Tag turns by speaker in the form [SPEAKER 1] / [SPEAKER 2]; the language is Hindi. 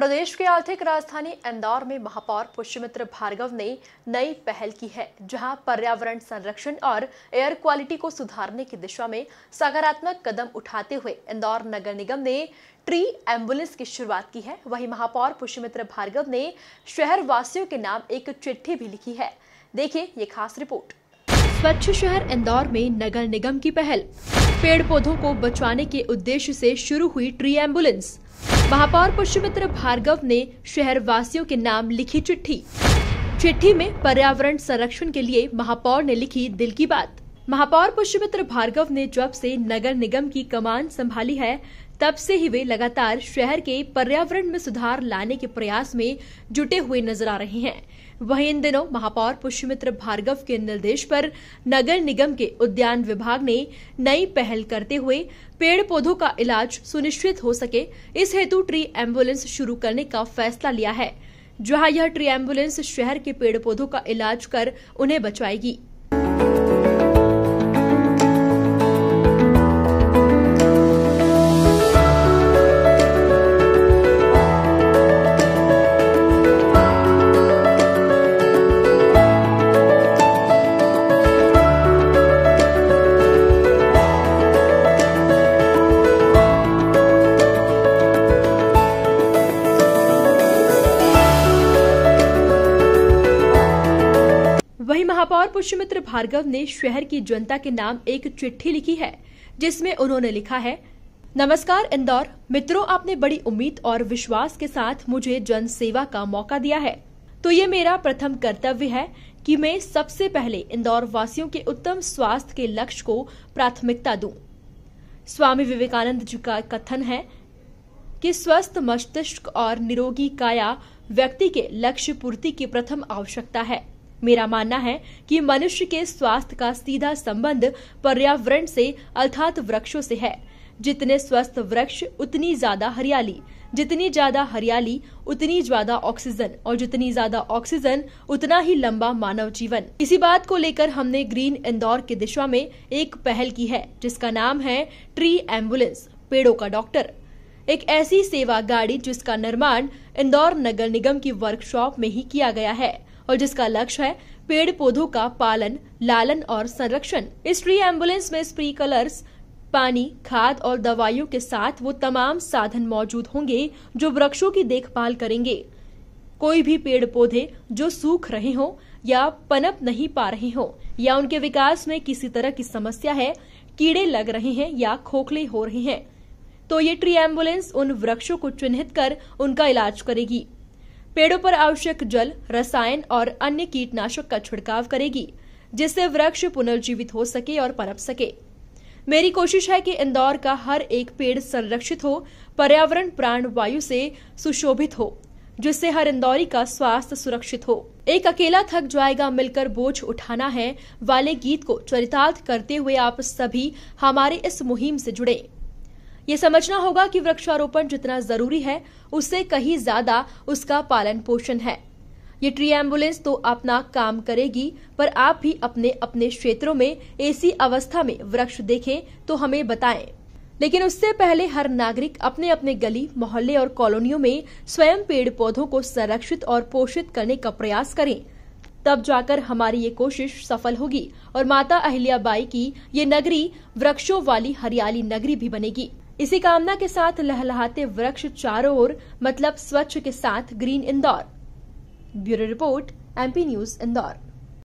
[SPEAKER 1] प्रदेश की आर्थिक राजधानी इंदौर में महापौर पुष्यमित्र भार्गव ने नई पहल की है जहां पर्यावरण संरक्षण और एयर क्वालिटी को सुधारने की दिशा में सकारात्मक कदम उठाते हुए इंदौर नगर निगम ने ट्री एम्बुलेंस की शुरुआत की है वहीं महापौर पुष्यमित्र भार्गव ने शहर वासियों के नाम एक चिट्ठी भी लिखी है देखिए ये खास रिपोर्ट स्वच्छ शहर इंदौर में नगर निगम की पहल पेड़ पौधों को बचाने के उद्देश्य से शुरू हुई ट्री एम्बुलेंस महापौर पुष्यमित्र भार्गव ने शहर वासियों के नाम लिखी चिट्ठी चिट्ठी में पर्यावरण संरक्षण के लिए महापौर ने लिखी दिल की बात महापौर पुष्यमित्र भार्गव ने जब से नगर निगम की कमान संभाली है तब से ही वे लगातार शहर के पर्यावरण में सुधार लाने के प्रयास में जुटे हुए नजर आ रहे हैं वहीं इन दिनों महापौर पुष्यमित्र भार्गव के निर्देश पर नगर निगम के उद्यान विभाग ने नई पहल करते हुए पेड़ पौधों का इलाज सुनिश्चित हो सके इस हेतु ट्री एम्बुलेंस शुरू करने का फैसला लिया है जहां यह ट्री एम्बुलेंस शहर के पेड़ पौधों का इलाज कर उन्हें बचाएगी महापौर पुष्यमित्र भार्गव ने शहर की जनता के नाम एक चिट्ठी लिखी है जिसमें उन्होंने लिखा है नमस्कार इंदौर मित्रों आपने बड़ी उम्मीद और विश्वास के साथ मुझे जन सेवा का मौका दिया है तो ये मेरा प्रथम कर्तव्य है कि मैं सबसे पहले इंदौर वासियों के उत्तम स्वास्थ्य के लक्ष्य को प्राथमिकता दूं। स्वामी विवेकानंद जी का कथन है कि स्वस्थ मस्तिष्क और निरोगी काया व्यक्ति के लक्ष्य पूर्ति की प्रथम आवश्यकता है मेरा मानना है कि मनुष्य के स्वास्थ्य का सीधा संबंध पर्यावरण से अर्थात वृक्षों से है जितने स्वस्थ वृक्ष उतनी ज्यादा हरियाली जितनी ज्यादा हरियाली उतनी ज्यादा ऑक्सीजन और जितनी ज्यादा ऑक्सीजन उतना ही लंबा मानव जीवन इसी बात को लेकर हमने ग्रीन इंदौर की दिशा में एक पहल की है जिसका नाम है ट्री एम्बुलेंस पेड़ों का डॉक्टर एक ऐसी सेवा गाड़ी जिसका निर्माण इंदौर नगर निगम की वर्कशॉप में ही किया गया है और जिसका लक्ष्य है पेड़ पौधों का पालन लालन और संरक्षण इस ट्री एम्बुलेंस में कलर्स पानी खाद और दवाइयों के साथ वो तमाम साधन मौजूद होंगे जो वृक्षों की देखभाल करेंगे कोई भी पेड़ पौधे जो सूख रहे हों या पनप नहीं पा रहे हो या उनके विकास में किसी तरह की समस्या है कीड़े लग रहे हैं या खोखले हो रहे हैं तो ये ट्री एम्बुलेंस उन वृक्षों को चिन्हित कर उनका इलाज करेगी पेड़ों पर आवश्यक जल रसायन और अन्य कीटनाशक का छिड़काव करेगी जिससे वृक्ष पुनर्जीवित हो सके और पनप सके मेरी कोशिश है कि इंदौर का हर एक पेड़ संरक्षित हो पर्यावरण प्राण वायु से सुशोभित हो जिससे हर इंदौरी का स्वास्थ्य सुरक्षित हो एक अकेला थक जाएगा मिलकर बोझ उठाना है वाले गीत को चरितार्थ करते हुए आप सभी हमारे इस मुहिम से जुड़े ये समझना होगा कि वृक्षारोपण जितना जरूरी है उससे कहीं ज्यादा उसका पालन पोषण है ये ट्री एम्बुलेंस तो अपना काम करेगी पर आप भी अपने अपने क्षेत्रों में ऐसी अवस्था में वृक्ष देखें तो हमें बताएं लेकिन उससे पहले हर नागरिक अपने अपने गली मोहल्ले और कॉलोनियों में स्वयं पेड़ पौधों को संरक्षित और पोषित करने का प्रयास करें तब जाकर हमारी ये कोशिश सफल होगी और माता अहिल्याबाई की ये नगरी वृक्षों वाली हरियाली नगरी भी बनेगी इसी कामना के साथ लहलहाते वृक्ष चारों ओर मतलब स्वच्छ के साथ green Indore bureau report MP news Indore